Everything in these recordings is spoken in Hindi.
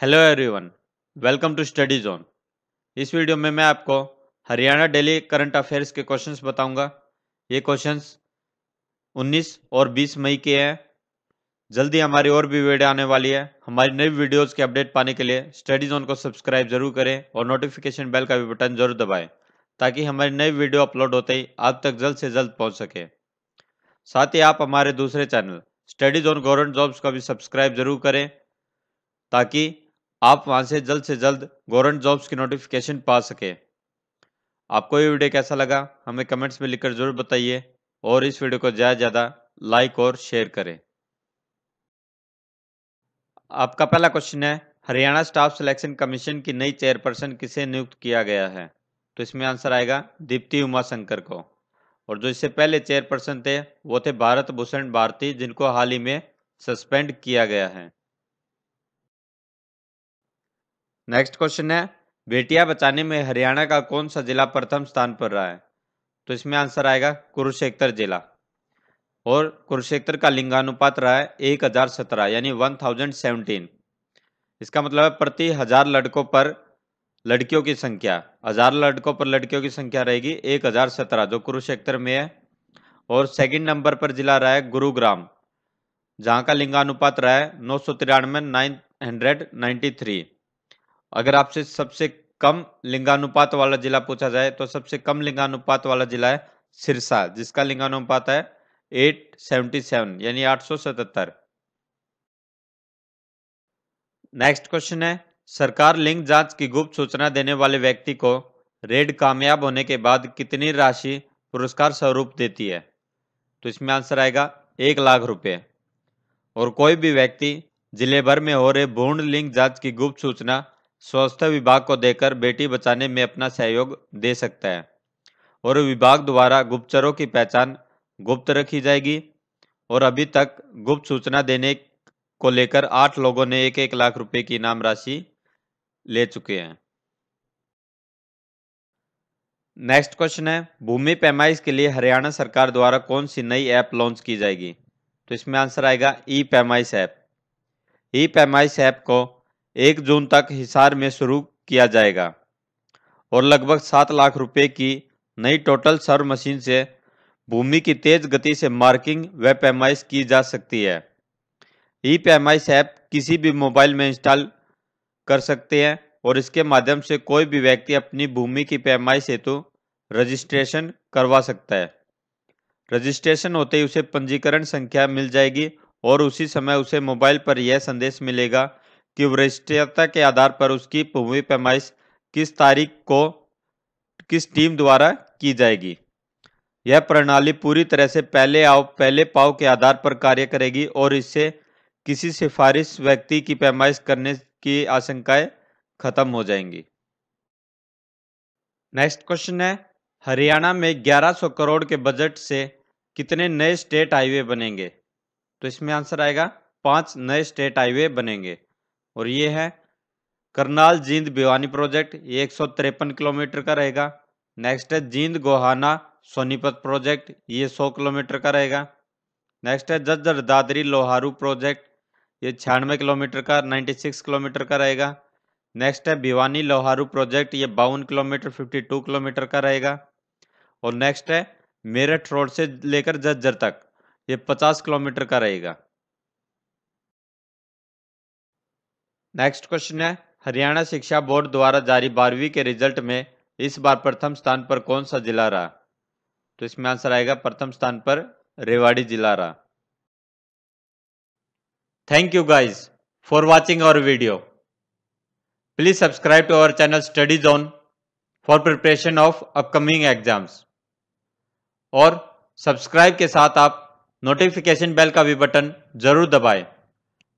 hello everyone welcome to study zone इस वीडियो में मैं आपको हरियाणा डेली करंट अफेयर्स के क्वेश्चंस बताऊंगा ये क्वेश्चंस 19 और 20 मई के हैं जल्दी हमारी और भी वीडियो आने वाली है हमारी नई वीडियोस के अपडेट पाने के लिए स्टडी जोन को सब्सक्राइब जरूर करें और नोटिफिकेशन बेल का भी बटन जरूर दबाएँ ताकि हमारी नई वीडियो अपलोड होते ही आप तक जल्द से जल्द पहुँच सके साथ ही आप हमारे दूसरे channel study zone government jobs का भी सब्सक्राइब जरूर करें ताकि आप वहाँ से जल्द से जल्द गवर्नमेंट जॉब्स की नोटिफिकेशन पा सके आपको ये वीडियो कैसा लगा हमें कमेंट्स में लिखकर जरूर बताइए और इस वीडियो को ज़्यादा ज़्यादा लाइक और शेयर करें आपका पहला क्वेश्चन है हरियाणा स्टाफ सिलेक्शन कमीशन की नई चेयरपर्सन किसे नियुक्त किया गया है तो इसमें आंसर आएगा दीप्ति उमाशंकर को और जो इससे पहले चेयरपर्सन थे वो थे भारत भूषण भारती जिनको हाल ही में सस्पेंड किया गया है नेक्स्ट क्वेश्चन है बेटिया बचाने में हरियाणा का कौन सा जिला प्रथम स्थान पर रहा है तो इसमें आंसर आएगा कुरुक्षेत्र जिला और कुरुक्षेत्र का लिंगानुपात रहा है एक हजार सत्रह यानी वन थाउजेंड सेवनटीन इसका मतलब है प्रति हजार लड़कों पर लड़कियों की संख्या हजार लड़कों पर लड़कियों की संख्या रहेगी एक हजार सत्रह जो कुरुक्षेत्र में है और सेकंड नंबर पर जिला रहा है गुरुग्राम जहाँ का लिंगानुपात रहा है नौ सौ तिरानवे नाइन हंड्रेड नाइन्टी थ्री अगर आपसे सबसे कम लिंगानुपात वाला जिला पूछा जाए तो सबसे कम लिंगानुपात वाला जिला है सिरसा जिसका लिंगानुपात है 877 यानी 877 नेक्स्ट क्वेश्चन है सरकार लिंग जांच की गुप्त सूचना देने वाले व्यक्ति को रेड कामयाब होने के बाद कितनी राशि पुरस्कार स्वरूप देती है तो इसमें आंसर आएगा एक लाख रुपए और कोई भी व्यक्ति जिले भर में हो रहे भूर्ण लिंग जांच की गुप्त सूचना स्वास्थ्य विभाग को देकर बेटी बचाने में अपना सहयोग दे सकता है और विभाग द्वारा गुप्तचरों की पहचान गुप्त रखी जाएगी और अभी तक गुप्त सूचना देने को लेकर आठ लोगों ने एक एक लाख रुपए की इनाम राशि ले चुके हैं नेक्स्ट क्वेश्चन है भूमि पैमाइश के लिए हरियाणा सरकार द्वारा कौन सी नई ऐप लॉन्च की जाएगी तो इसमें आंसर आएगा ई पैमाइश ऐप ई पैमाइश ऐप को एक जून तक हिसार में शुरू किया जाएगा और लगभग सात लाख रुपए की नई टोटल सर्व मशीन से भूमि की तेज गति से मार्किंग व पैमाइश की जा सकती है ई पैमाइश ऐप किसी भी मोबाइल में इंस्टॉल कर सकते हैं और इसके माध्यम से कोई भी व्यक्ति अपनी भूमि की पैमाइश हेतु रजिस्ट्रेशन करवा सकता है रजिस्ट्रेशन होते ही उसे पंजीकरण संख्या मिल जाएगी और उसी समय उसे मोबाइल पर यह संदेश मिलेगा कि वरिष्ठता के आधार पर उसकी भूमि पैमाइश किस तारीख को किस टीम द्वारा की जाएगी यह प्रणाली पूरी तरह से पहले आओ पहले पाओ के आधार पर कार्य करेगी और इससे किसी सिफारिश व्यक्ति की पैमाइश करने की आशंकाएं खत्म हो जाएंगी नेक्स्ट क्वेश्चन है हरियाणा में 1100 करोड़ के बजट से कितने नए स्टेट हाईवे बनेंगे तो इसमें आंसर आएगा पांच नए स्टेट हाईवे बनेंगे और ये है करनाल जींद भिवानी प्रोजेक्ट ये एक किलोमीटर का रहेगा नेक्स्ट है जींद गोहाना सोनीपत प्रोजेक्ट ये 100 किलोमीटर का रहेगा नेक्स्ट है जज्जर दादरी लोहारू प्रोजेक्ट ये छियानवे किलोमीटर का 96 किलोमीटर का रहेगा नेक्स्ट है भिवानी लोहारू प्रोजेक्ट ये बावन किलोमीटर 52 किलोमीटर का रहेगा और नेक्स्ट है मेरठ रोड से लेकर जज्जर तक ये 50 किलोमीटर का रहेगा नेक्स्ट क्वेश्चन है हरियाणा शिक्षा बोर्ड द्वारा जारी बारहवीं के रिजल्ट में इस बार प्रथम स्थान पर कौन सा जिला रहा तो इसमें आंसर आएगा प्रथम स्थान पर रेवाड़ी जिला रहा thank you guys for watching our video please subscribe to our channel study zone for preparation of upcoming exams और सब्सक्राइब के साथ आप नोटिफिकेशन बेल का भी बटन जरूर दबाएं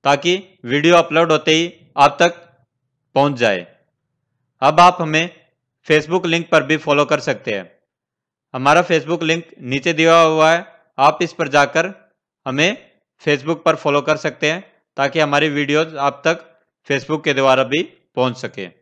ताकि वीडियो अपलोड होते ही आप तक पहुंच जाए अब आप हमें फेसबुक लिंक पर भी फॉलो कर सकते हैं हमारा फेसबुक लिंक नीचे दिया हुआ है आप इस पर जाकर हमें फेसबुक पर फॉलो कर सकते हैं ताकि हमारी वीडियोज आप तक फेसबुक के द्वारा भी पहुंच सकें